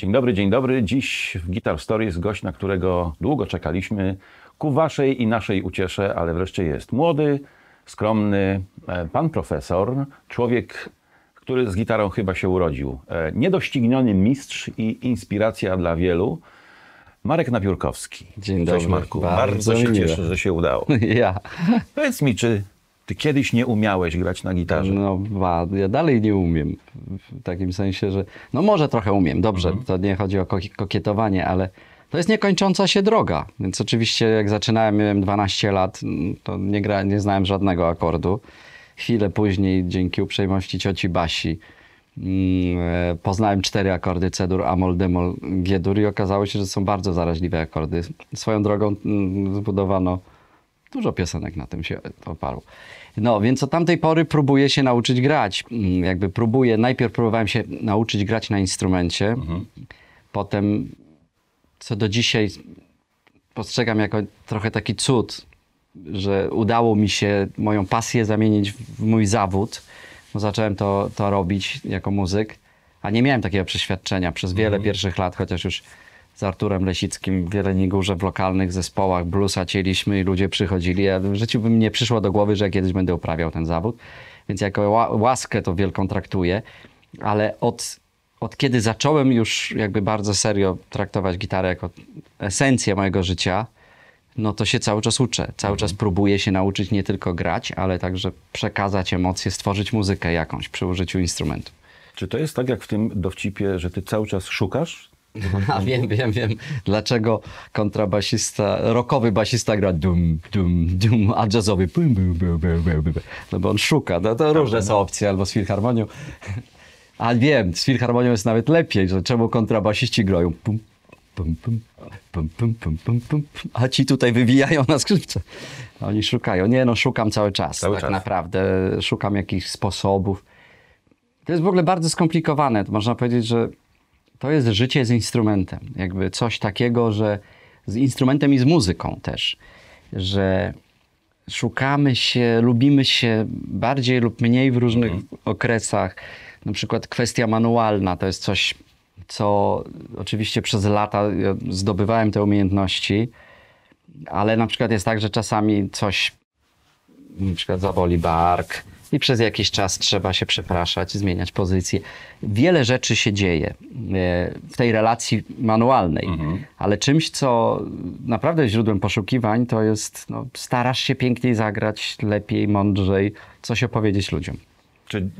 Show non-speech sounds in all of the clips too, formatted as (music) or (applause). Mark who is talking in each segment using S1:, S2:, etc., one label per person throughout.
S1: Dzień dobry, dzień dobry. Dziś w Guitar Story jest gość, na którego długo czekaliśmy. Ku waszej i naszej uciesze, ale wreszcie jest. Młody, skromny e, pan profesor, człowiek, który z gitarą chyba się urodził. E, niedościgniony mistrz i inspiracja dla wielu. Marek Napiórkowski. Dzień Cześć, dobry. Marku. Bardzo, Bardzo się cieszę, że się udało. (laughs) Ja. Powiedz mi, czy ty kiedyś nie umiałeś grać na gitarze. No, ba, ja dalej nie umiem. W takim
S2: sensie, że. No, może trochę umiem, dobrze. Mhm. To nie chodzi o kokietowanie, ale to jest niekończąca się droga. Więc oczywiście, jak zaczynałem, miałem 12 lat, to nie, gra, nie znałem żadnego akordu. Chwilę później, dzięki uprzejmości cioci Basi, mm, e, poznałem cztery akordy C-dur, Amol, Demol, G-dur i okazało się, że są bardzo zaraźliwe akordy. Swoją drogą mm, zbudowano dużo piosenek na tym się oparło. No, więc od tamtej pory próbuję się nauczyć grać. Mm, jakby próbuję, najpierw próbowałem się nauczyć grać na instrumencie, mhm. potem, co do dzisiaj postrzegam jako trochę taki cud, że udało mi się moją pasję zamienić w mój zawód, bo zacząłem to, to robić jako muzyk, a nie miałem takiego przeświadczenia przez wiele mhm. pierwszych lat, chociaż już z Arturem Lesickim w Wieleniej Górze w lokalnych zespołach bluesa cieliśmy i ludzie przychodzili. Ja w życiu bym nie przyszło do głowy, że kiedyś będę uprawiał ten zawód, więc jako łaskę to wielką traktuję, ale od, od kiedy zacząłem już jakby bardzo serio traktować gitarę jako esencję mojego życia, no to się cały czas uczę. Cały czas mhm. próbuję się nauczyć nie tylko grać, ale także przekazać emocje, stworzyć muzykę jakąś przy użyciu instrumentu.
S1: Czy to jest tak jak w
S2: tym dowcipie, że ty cały czas szukasz a wiem, wiem, wiem, dlaczego kontrabasista, rockowy basista gra dum, dum, dum, a jazzowy bum, bum, bum, bum, bum, bum. No bo on szuka, no to różne są opcje, albo z filharmonią. A wiem, z filharmonią jest nawet lepiej, że czemu kontrabasiści grają pum, pum, pum, pum, pum, pum, pum, pum, a ci tutaj wywijają na skrzypce. Oni szukają. Nie no, szukam cały czas, cały tak czas. naprawdę. Szukam jakichś sposobów. To jest w ogóle bardzo skomplikowane. To można powiedzieć, że to jest życie z instrumentem. Jakby coś takiego, że z instrumentem i z muzyką też, że szukamy się, lubimy się bardziej lub mniej w różnych mhm. okresach. Na przykład kwestia manualna to jest coś, co oczywiście przez lata zdobywałem te umiejętności, ale na przykład jest tak, że czasami coś na przykład zaboli bark, i przez jakiś czas trzeba się przepraszać, zmieniać pozycję. Wiele rzeczy się dzieje e, w tej relacji manualnej, mhm. ale czymś, co naprawdę źródłem poszukiwań, to jest no, starasz się piękniej zagrać, lepiej, mądrzej, coś opowiedzieć ludziom.
S1: Czy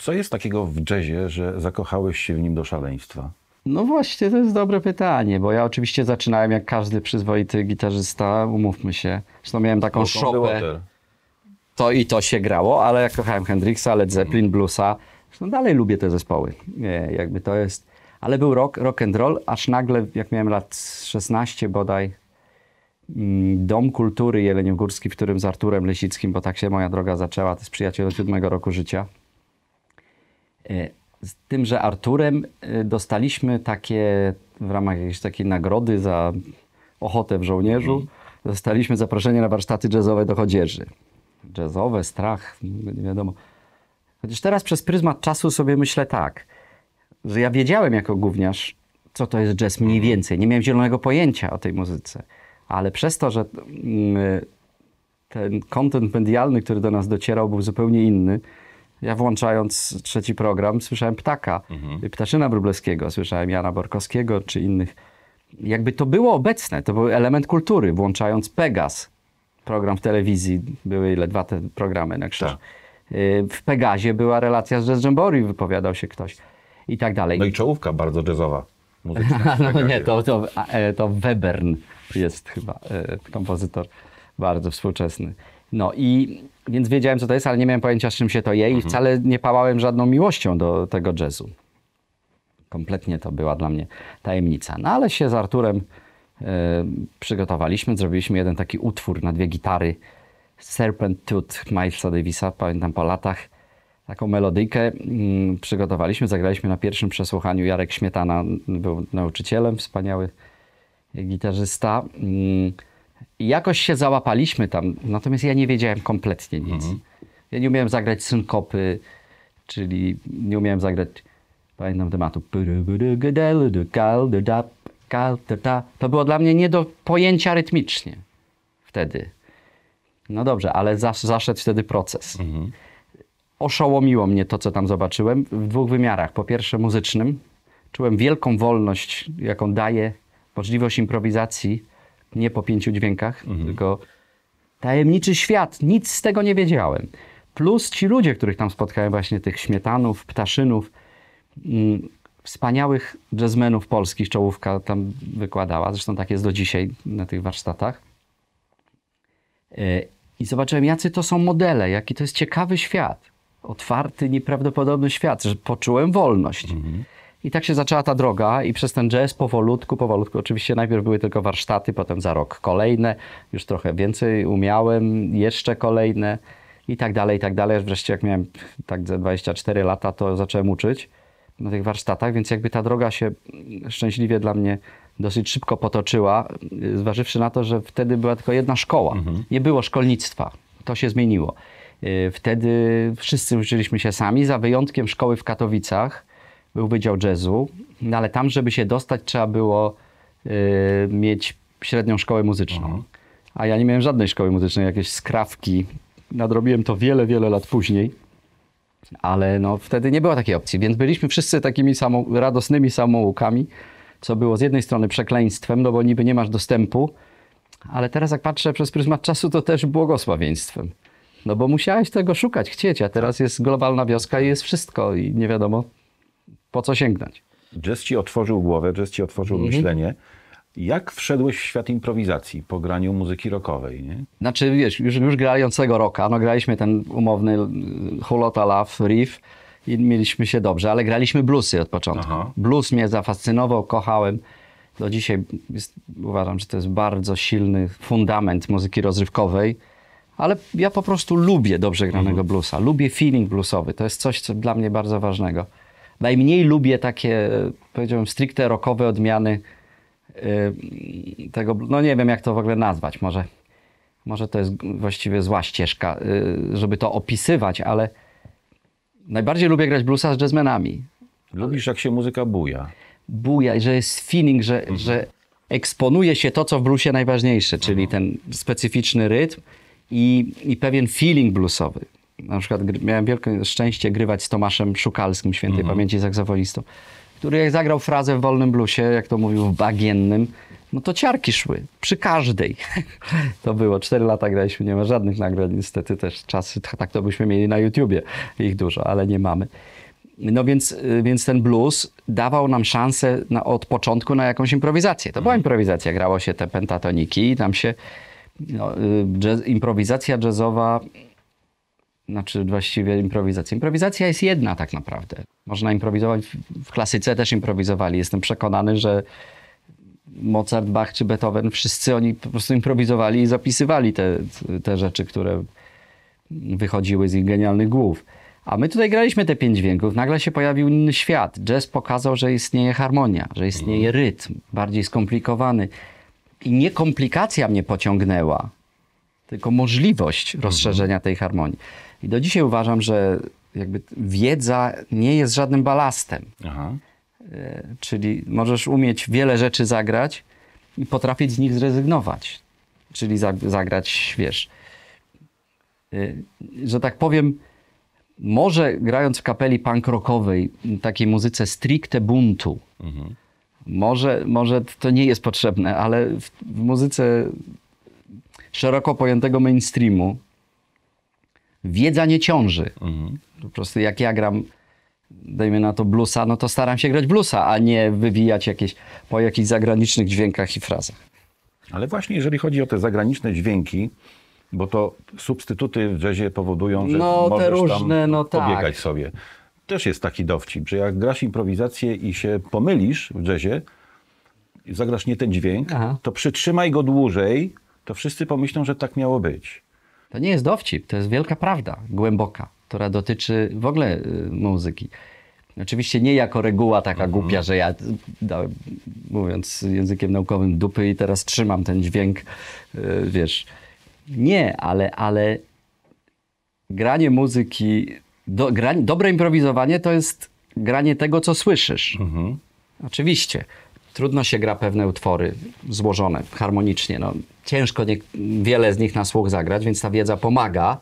S1: co jest takiego w jazzie, że zakochałeś się w nim do szaleństwa?
S2: No właśnie, to jest dobre pytanie, bo ja oczywiście zaczynałem jak każdy przyzwoity gitarzysta, umówmy się. Zresztą miałem taką Open szopę. Water to i to się grało, ale jak kochałem Hendrixa, Led Zeppelin, Bluesa, no dalej lubię te zespoły. Nie, jakby to jest... Ale był rock, rock and roll, aż nagle, jak miałem lat 16 bodaj, mm, Dom Kultury Jeleniogórski, w którym z Arturem Lesickim, bo tak się moja droga zaczęła, to jest przyjaciel od siódmego roku życia. E, z tym, że Arturem e, dostaliśmy takie, w ramach jakiejś takiej nagrody za ochotę w żołnierzu, mhm. dostaliśmy zaproszenie na warsztaty jazzowe do chodzieży jazzowe, strach, nie wiadomo. Chociaż teraz przez pryzmat czasu sobie myślę tak, że ja wiedziałem jako gówniarz, co to jest jazz mniej więcej. Nie miałem zielonego pojęcia o tej muzyce. Ale przez to, że mm, ten kontent medialny, który do nas docierał, był zupełnie inny, ja włączając trzeci program słyszałem Ptaka, mhm. Ptaszyna Brubleskiego, słyszałem Jana Borkowskiego czy innych. Jakby to było obecne, to był element kultury, włączając Pegas, program w telewizji, były ile? Dwa te programy na krzyż. Tak. Y, w Pegazie była relacja z Jazz Jamboree, wypowiadał się ktoś i tak dalej. No i czołówka bardzo jazzowa. (laughs) no nie, to, to, e, to Webern jest chyba e, kompozytor bardzo współczesny. No i więc wiedziałem, co to jest, ale nie miałem pojęcia, z czym się to je i mhm. wcale nie pałałem żadną miłością do tego jazzu. Kompletnie to była dla mnie tajemnica. No ale się z Arturem E, przygotowaliśmy. Zrobiliśmy jeden taki utwór na dwie gitary. Serpent Tooth Milesa Davisa, pamiętam po latach. Taką melodyjkę mm, przygotowaliśmy, zagraliśmy na pierwszym przesłuchaniu. Jarek Śmietana był nauczycielem, wspaniały gitarzysta. I mm, jakoś się załapaliśmy tam, natomiast ja nie wiedziałem kompletnie nic. Mhm. Ja nie umiałem zagrać synkopy, czyli nie umiałem zagrać, pamiętam tematu, ta, to było dla mnie nie do pojęcia rytmicznie wtedy. No dobrze, ale zas, zaszedł wtedy proces. Mhm. Oszołomiło mnie to, co tam zobaczyłem w dwóch wymiarach. Po pierwsze muzycznym. Czułem wielką wolność, jaką daje możliwość improwizacji, nie po pięciu dźwiękach, mhm. tylko tajemniczy świat. Nic z tego nie wiedziałem. Plus ci ludzie, których tam spotkałem, właśnie tych śmietanów, ptaszynów, mm, wspaniałych jazzmenów polskich, czołówka tam wykładała, zresztą tak jest do dzisiaj na tych warsztatach. E, I zobaczyłem, jacy to są modele, jaki to jest ciekawy świat. Otwarty, nieprawdopodobny świat, że poczułem wolność. Mhm. I tak się zaczęła ta droga i przez ten jazz powolutku, powolutku, oczywiście najpierw były tylko warsztaty, potem za rok kolejne, już trochę więcej umiałem, jeszcze kolejne i tak dalej, i tak dalej. Wreszcie jak miałem tak 24 lata, to zacząłem uczyć na tych warsztatach, więc jakby ta droga się szczęśliwie dla mnie dosyć szybko potoczyła, zważywszy na to, że wtedy była tylko jedna szkoła. Mhm. Nie było szkolnictwa. To się zmieniło. Y, wtedy wszyscy uczyliśmy się sami, za wyjątkiem szkoły w Katowicach. Był Wydział Jazzu, no ale tam, żeby się dostać, trzeba było y, mieć średnią szkołę muzyczną. Mhm. A ja nie miałem żadnej szkoły muzycznej, jakieś skrawki. Nadrobiłem to wiele, wiele lat później. Ale no, wtedy nie było takiej opcji, więc byliśmy wszyscy takimi samo, radosnymi samoukami, co było z jednej strony przekleństwem, no bo niby nie masz dostępu, ale teraz jak patrzę przez pryzmat czasu, to też błogosławieństwem. No bo musiałeś tego szukać, chcieć, a teraz jest globalna wioska i jest wszystko i nie wiadomo po co
S1: sięgnąć. Jazz ci otworzył głowę, jazz ci otworzył mhm. myślenie. Jak wszedłeś w świat improwizacji po graniu muzyki rockowej? Nie? Znaczy, wiesz, już, już grającego rocka, no graliśmy ten
S2: umowny y, Hulota Love, Riff i mieliśmy się dobrze, ale graliśmy bluesy od początku. Aha. Blues mnie zafascynował, kochałem. Do dzisiaj jest, uważam, że to jest bardzo silny fundament muzyki rozrywkowej, ale ja po prostu lubię dobrze granego mhm. bluesa. Lubię feeling bluesowy. To jest coś, co dla mnie bardzo ważnego. Najmniej lubię takie, powiedziałbym, stricte rockowe odmiany Y, tego, no nie wiem jak to w ogóle nazwać, może, może to jest właściwie zła ścieżka, y, żeby to opisywać, ale najbardziej lubię grać bluesa z jazzmenami. Lubisz jak się muzyka buja. Buja, że jest feeling, że, mhm. że eksponuje się to, co w bluesie najważniejsze, czyli mhm. ten specyficzny rytm i, i pewien feeling bluesowy. Na przykład miałem wielkie szczęście grywać z Tomaszem Szukalskim, świętej mhm. pamięci saksofonistą który jak zagrał frazę w wolnym bluesie, jak to mówił w bagiennym, no to ciarki szły. Przy każdej. (laughs) to było. Cztery lata graliśmy, nie ma żadnych nagrad. Niestety też czasy, tak to byśmy mieli na YouTubie. Ich dużo, ale nie mamy. No więc, y, więc ten blues dawał nam szansę na, od początku na jakąś improwizację. To była mhm. improwizacja. Grało się te pentatoniki i tam się... No, y, jazz, improwizacja jazzowa znaczy właściwie improwizacja. Improwizacja jest jedna tak naprawdę. Można improwizować, w klasyce też improwizowali. Jestem przekonany, że Mozart, Bach czy Beethoven, wszyscy oni po prostu improwizowali i zapisywali te, te rzeczy, które wychodziły z ich genialnych głów. A my tutaj graliśmy te pięć dźwięków, nagle się pojawił inny świat. Jazz pokazał, że istnieje harmonia, że istnieje mhm. rytm, bardziej skomplikowany. I nie komplikacja mnie pociągnęła, tylko możliwość mhm. rozszerzenia tej harmonii. I do dzisiaj uważam, że jakby wiedza nie jest żadnym balastem. Aha. E, czyli możesz umieć wiele rzeczy zagrać i potrafić z nich zrezygnować. Czyli zagrać, wiesz, e, że tak powiem, może grając w kapeli punk rockowej, takiej muzyce stricte buntu, mhm. może, może to nie jest potrzebne, ale w, w muzyce szeroko pojętego mainstreamu, wiedza nie ciąży. Mhm. Po prostu jak ja gram, dajmy na to bluesa, no to staram się grać bluesa, a nie wywijać jakieś, po jakichś zagranicznych dźwiękach i frazach. Ale
S1: właśnie jeżeli chodzi o te zagraniczne dźwięki, bo to substytuty w jazzie powodują, że no, możesz te różne, tam no, tak. pobiegać sobie. Też jest taki dowcip, że jak grasz improwizację i się pomylisz w jazzie, zagrasz nie ten dźwięk, Aha. to przytrzymaj go dłużej, to wszyscy pomyślą, że tak miało być. To nie jest dowcip, to jest wielka prawda,
S2: głęboka, która dotyczy w ogóle y, muzyki. Oczywiście nie jako reguła taka mhm. głupia, że ja dałem, mówiąc językiem naukowym, dupy i teraz trzymam ten dźwięk, y, wiesz. Nie, ale, ale granie muzyki, do, gra, dobre improwizowanie to jest granie tego, co słyszysz. Mhm. Oczywiście trudno się gra pewne utwory złożone harmonicznie. No, ciężko nie, wiele z nich na słuch zagrać, więc ta wiedza pomaga,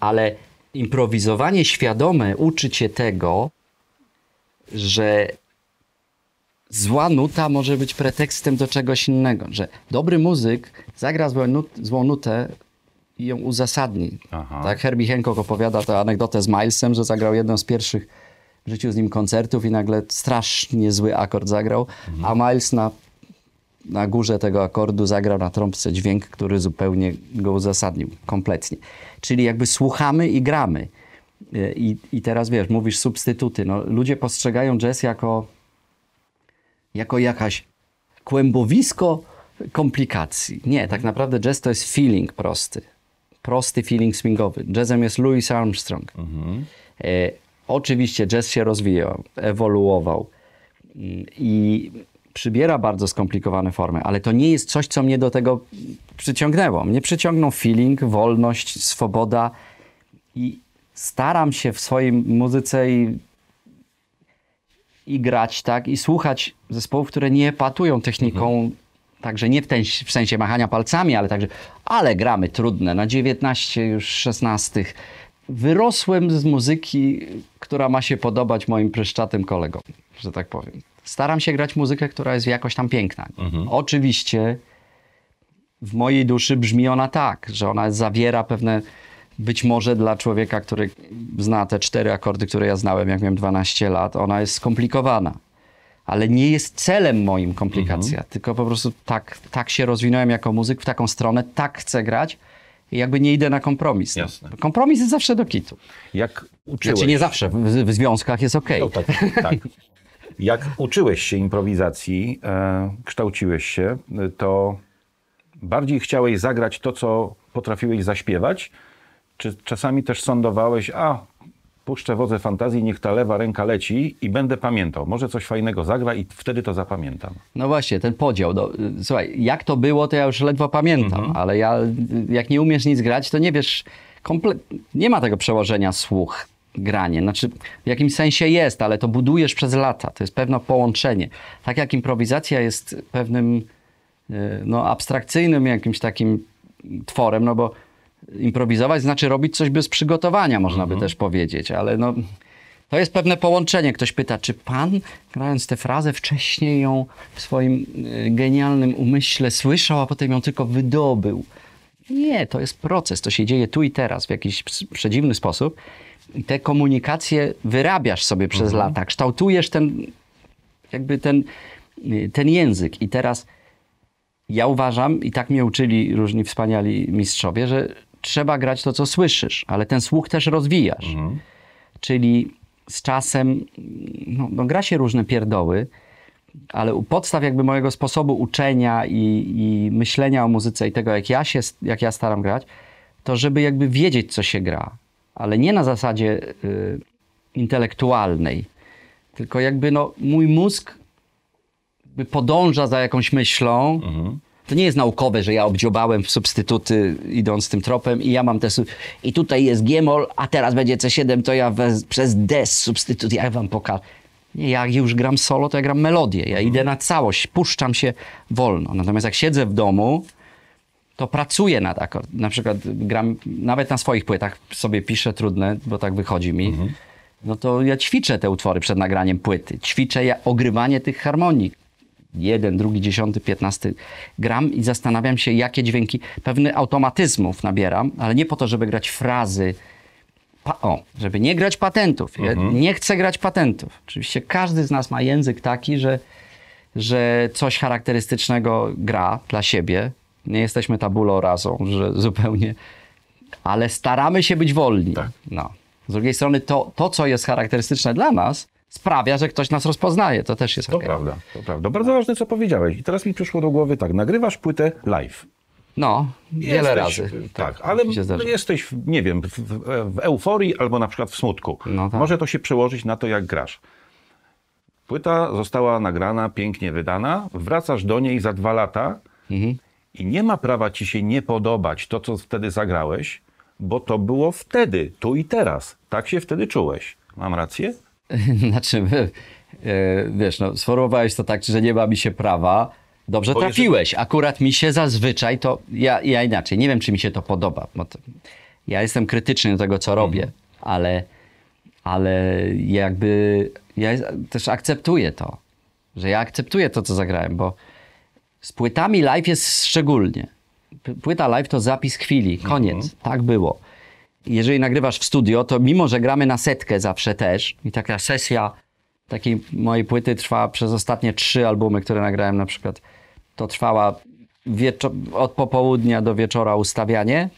S2: ale improwizowanie świadome uczy cię tego, że zła nuta może być pretekstem do czegoś innego, że dobry muzyk zagra złą, nut, złą nutę i ją uzasadni. Aha. Tak Herbie Hancock opowiada tę anegdotę z Milesem, że zagrał jedną z pierwszych rzucił z nim koncertów i nagle strasznie zły akord zagrał, mhm. a Miles na, na górze tego akordu zagrał na trąbce dźwięk, który zupełnie go uzasadnił, kompletnie. Czyli jakby słuchamy i gramy. I, i teraz wiesz, mówisz substytuty. No, ludzie postrzegają jazz jako, jako jakaś kłębowisko komplikacji. Nie, tak naprawdę jazz to jest feeling prosty. Prosty feeling swingowy. Jazzem jest Louis Armstrong. Mhm. E, Oczywiście jazz się rozwijał, ewoluował i przybiera bardzo skomplikowane formy, ale to nie jest coś, co mnie do tego przyciągnęło. Mnie przyciągnął feeling, wolność, swoboda i staram się w swojej muzyce i, i grać tak, i słuchać zespołów, które nie patują techniką. Mhm. Także nie w, ten, w sensie machania palcami, ale także, ale gramy trudne na 19, już 16 wyrosłem z muzyki, która ma się podobać moim pryszczatym kolegom, że tak powiem. Staram się grać muzykę, która jest jakoś tam piękna. Mhm. Oczywiście w mojej duszy brzmi ona tak, że ona zawiera pewne, być może dla człowieka, który zna te cztery akordy, które ja znałem, jak miałem 12 lat, ona jest skomplikowana. Ale nie jest celem moim komplikacja, mhm. tylko po prostu tak, tak się rozwinąłem jako muzyk, w taką stronę, tak chcę grać, jakby nie idę na kompromis. Jasne. Kompromis jest zawsze do kitu. Jak uczyłeś... Znaczy nie zawsze, w, w związkach jest okej. Okay. No, tak, tak.
S1: Jak uczyłeś się improwizacji, e, kształciłeś się, to bardziej chciałeś zagrać to, co potrafiłeś zaśpiewać, czy czasami też sądowałeś, a puszczę wodze fantazji, niech ta lewa ręka leci i będę pamiętał. Może coś fajnego zagra i wtedy to zapamiętam. No właśnie, ten podział. No, słuchaj, jak
S2: to było, to ja już ledwo pamiętam, mhm. ale ja, jak nie umiesz nic grać, to nie wiesz, nie ma tego przełożenia słuch, granie. Znaczy, w jakimś sensie jest, ale to budujesz przez lata. To jest pewne połączenie. Tak jak improwizacja jest pewnym y, no, abstrakcyjnym jakimś takim tworem, no bo Improwizować znaczy robić coś bez przygotowania, można mhm. by też powiedzieć, ale no, to jest pewne połączenie. Ktoś pyta, czy pan, grając tę frazę, wcześniej ją w swoim y, genialnym umyśle słyszał, a potem ją tylko wydobył? Nie, to jest proces, to się dzieje tu i teraz w jakiś przedziwny sposób. I te komunikacje wyrabiasz sobie przez mhm. lata, kształtujesz ten, jakby ten, y, ten język. I teraz ja uważam, i tak mnie uczyli różni wspaniali mistrzowie, że trzeba grać to, co słyszysz, ale ten słuch też rozwijasz. Mhm. Czyli z czasem no, no, gra się różne pierdoły, ale u podstaw jakby mojego sposobu uczenia i, i, myślenia o muzyce i tego, jak ja się, jak ja staram grać, to żeby jakby wiedzieć, co się gra, ale nie na zasadzie y, intelektualnej, tylko jakby no, mój mózg podąża za jakąś myślą, mhm to nie jest naukowe, że ja obdziobałem substytuty idąc tym tropem i ja mam te... I tutaj jest Gmol, a teraz będzie C7, to ja przez D substytut, ja wam pokażę. Nie, ja już gram solo, to ja gram melodię. Ja idę na całość, puszczam się wolno. Natomiast jak siedzę w domu, to pracuję nad akord. Na przykład gram nawet na swoich płytach, sobie piszę trudne, bo tak wychodzi mi. Mhm. No to ja ćwiczę te utwory przed nagraniem płyty. Ćwiczę ja ogrywanie tych harmonii jeden, drugi, dziesiąty, piętnasty gram i zastanawiam się, jakie dźwięki, pewny automatyzmów nabieram, ale nie po to, żeby grać frazy, pa, o, żeby nie grać patentów. Ja mhm. nie chcę grać patentów. Oczywiście każdy z nas ma język taki, że, że coś charakterystycznego gra dla siebie. Nie jesteśmy tabulą razą, że zupełnie, ale staramy się być wolni. Tak. No. Z drugiej strony to, to, co jest charakterystyczne dla nas, sprawia, że ktoś
S1: nas rozpoznaje. To też jest To prawda, to prawda. Bardzo ważne, co powiedziałeś. I teraz mi przyszło do głowy tak, nagrywasz płytę live. No, wiele jesteś, razy. Tak, tak ale jesteś, nie wiem, w, w, euforii albo na przykład w smutku. No tak. Może to się przełożyć na to, jak grasz. Płyta została nagrana, pięknie wydana, wracasz do niej za dwa lata mhm. i nie ma prawa ci się nie podobać to, co wtedy zagrałeś, bo to było wtedy, tu i teraz. Tak się wtedy czułeś. Mam rację? (laughs) znaczy, e,
S2: wiesz, no, sformułowałeś to tak, że nie ma mi się prawa. Dobrze Bo trafiłeś. Jeżeli... Akurat mi się zazwyczaj to. Ja, ja inaczej. Nie wiem, czy mi się to podoba. To, ja jestem krytyczny do tego, co mhm. robię, ale, ale jakby. Ja też akceptuję to, że ja akceptuję to, co zagrałem, bo z płytami live jest szczególnie. Płyta live to zapis chwili, koniec. -hmm. Tak było jeżeli nagrywasz w studio, to mimo, że gramy na setkę zawsze też i taka sesja takiej mojej płyty trwa przez ostatnie trzy albumy, które nagrałem na przykład, to trwała od popołudnia do wieczora ustawianie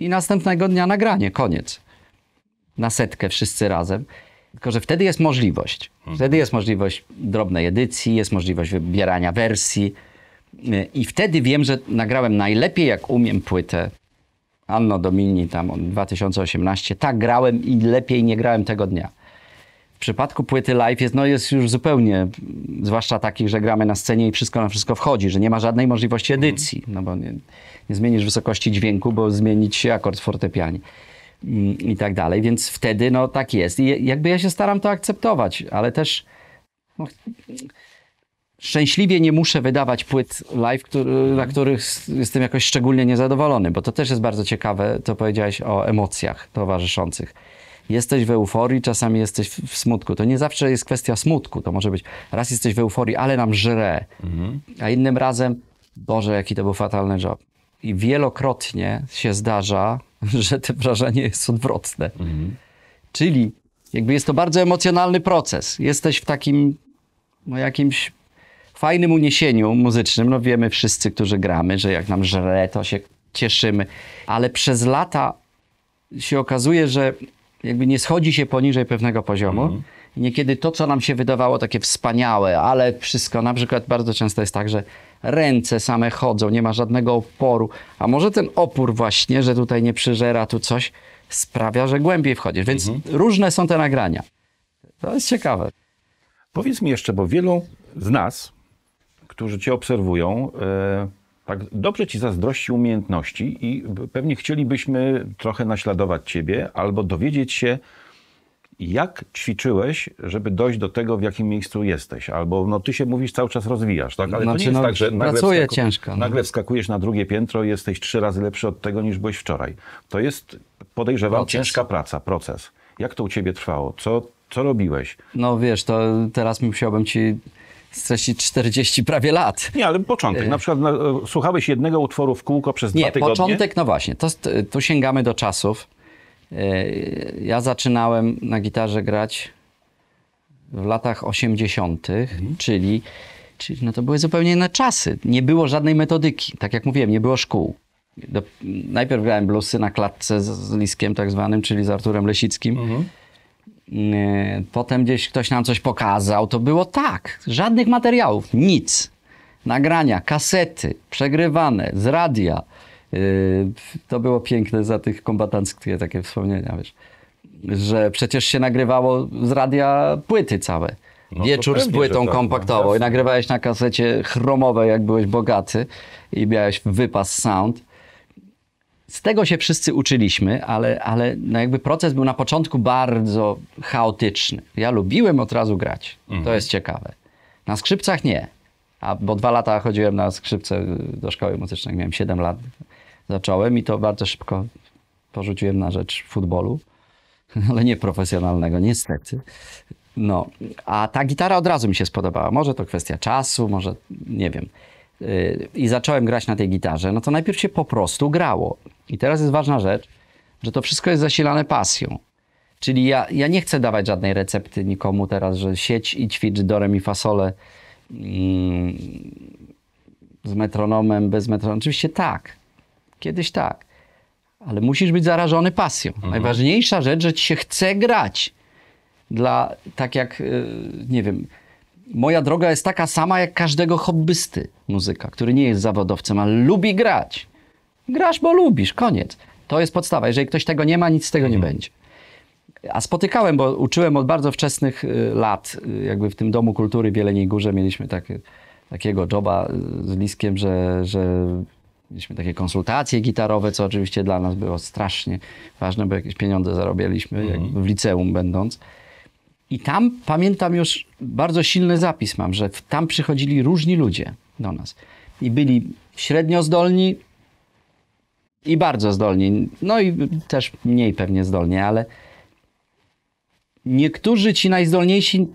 S2: i następnego dnia nagranie, koniec. Na setkę wszyscy razem. Tylko, że wtedy jest możliwość. Mhm. Wtedy jest możliwość drobnej edycji, jest możliwość wybierania wersji. Y, I wtedy wiem, że nagrałem najlepiej, jak umiem płytę Anno Domini tam 2018, tak grałem i lepiej nie grałem tego dnia. W przypadku płyty live jest, no jest już zupełnie, zwłaszcza takich, że gramy na scenie i wszystko na wszystko wchodzi, że nie ma żadnej możliwości mhm. edycji, no bo nie, nie zmienisz wysokości dźwięku, bo zmienić się akord w fortepianie i, mm, i tak dalej, więc wtedy no tak jest. I jakby ja się staram to akceptować, ale też no, Szczęśliwie nie muszę wydawać płyt live, który, na których jestem jakoś szczególnie niezadowolony, bo to też jest bardzo ciekawe, to powiedziałeś o emocjach towarzyszących. Jesteś w euforii, czasami jesteś w smutku. To nie zawsze jest kwestia smutku. To może być raz jesteś w euforii, ale nam żre, mhm. a innym razem, Boże, jaki to był fatalny job. I wielokrotnie się zdarza, (laughs) że to wrażenie jest odwrotne. Mhm. Czyli jakby jest to bardzo emocjonalny proces. Jesteś w takim no, jakimś fajnym uniesieniu muzycznym. No wiemy wszyscy, którzy gramy, że jak nam żre, to się cieszymy. Ale przez lata się okazuje, że jakby nie schodzi się poniżej pewnego poziomu. Mhm. Niekiedy to, co nam się wydawało takie wspaniałe, ale wszystko, na przykład bardzo często jest tak, że ręce same chodzą, nie ma żadnego oporu. A może ten opór właśnie, że tutaj nie przyżera tu coś,
S1: sprawia, że głębiej wchodzisz. Więc mhm. różne są te nagrania. To jest ciekawe. Powiedz mi jeszcze, bo wielu z nas którzy cię obserwują, e, tak dobrze ci zazdrości umiejętności i pewnie chcielibyśmy trochę naśladować ciebie albo dowiedzieć się, jak ćwiczyłeś, żeby dojść do tego, w jakim miejscu jesteś? Albo no, ty się mówisz, cały czas rozwijasz, tak? Ale znaczy, to nie znaczy, jest no, tak, że nagle, wskaku... ciężko, no. nagle wskakujesz na drugie piętro i jesteś trzy razy lepszy od tego, niż byłeś wczoraj. To jest, podejrzewam, proces. ciężka praca, proces. Jak to u ciebie trwało? Co, co robiłeś?
S2: No wiesz, to teraz musiałbym ci stracić 40 prawie lat. Nie, ale początek. Y. Na przykład na, e, słuchałeś jednego utworu w kółko przez Nie, dwa tygodnie? Nie, początek, no właśnie. To, tu sięgamy do czasów. Y, ja zaczynałem na gitarze grać w latach 80., mhm. czyli, czyli no to były zupełnie inne czasy. Nie było żadnej metodyki. Tak jak mówiłem, nie było szkół. Do, najpierw grałem bluesy na klatce z, z Liskiem tak zwanym, czyli z Arturem Lesickim. Mhm Y, potem gdzieś ktoś nam coś pokazał, to było tak, żadnych materiałów, nic. Nagrania, kasety, przegrywane z radia. Y, to było piękne za tych kombatanckich takie wspomnienia, wiesz, że przecież się nagrywało z radia płyty całe. No Wieczór pewnie, z płytą tak, no. kompaktową i nagrywałeś na kasecie chromowej, jak byłeś bogaty i miałeś wypas sound z tego się wszyscy uczyliśmy, ale, ale no jakby proces był na początku bardzo chaotyczny. Ja lubiłem od razu grać. Mhm. To jest ciekawe. Na skrzypcach nie. A, bo dwa lata chodziłem na skrzypce do szkoły muzycznej, miałem 7 lat. Zacząłem i to bardzo szybko porzuciłem na rzecz futbolu, (laughs) ale nie profesjonalnego, niestety. No, a ta gitara od razu mi się spodobała. Może to kwestia czasu, może nie wiem. Y, i zacząłem grać na tej gitarze, no to najpierw się po prostu grało. I teraz jest ważna rzecz, że to wszystko jest zasilane pasją. Czyli ja, ja nie chcę dawać żadnej recepty nikomu teraz, że sieć i ćwicz do mi fasole mm, z metronomem, bez metronomu. Oczywiście tak, kiedyś tak, ale musisz być zarażony pasją. Mhm. Najważniejsza rzecz, że ci się chce grać. Dla, tak jak, y, nie wiem, moja droga jest taka sama jak każdego hobbysty muzyka, który nie jest zawodowcem, ale lubi grać. Grasz, bo lubisz, koniec. To jest podstawa. Jeżeli ktoś tego nie ma, nic z tego nie mhm. będzie. A spotykałem, bo uczyłem od bardzo wczesnych y, lat, y, jakby w tym Domu Kultury w Jeleniej Górze mieliśmy takie, y, takiego joba z Liskiem, że, że mieliśmy takie konsultacje gitarowe, co oczywiście dla nas było strasznie ważne, bo jakieś pieniądze zarobiliśmy mhm. w liceum będąc. I tam pamiętam już bardzo silny zapis mam, że tam przychodzili różni ludzie do nas. I byli średnio zdolni i bardzo zdolni. No i też mniej pewnie zdolni, ale niektórzy ci najzdolniejsi,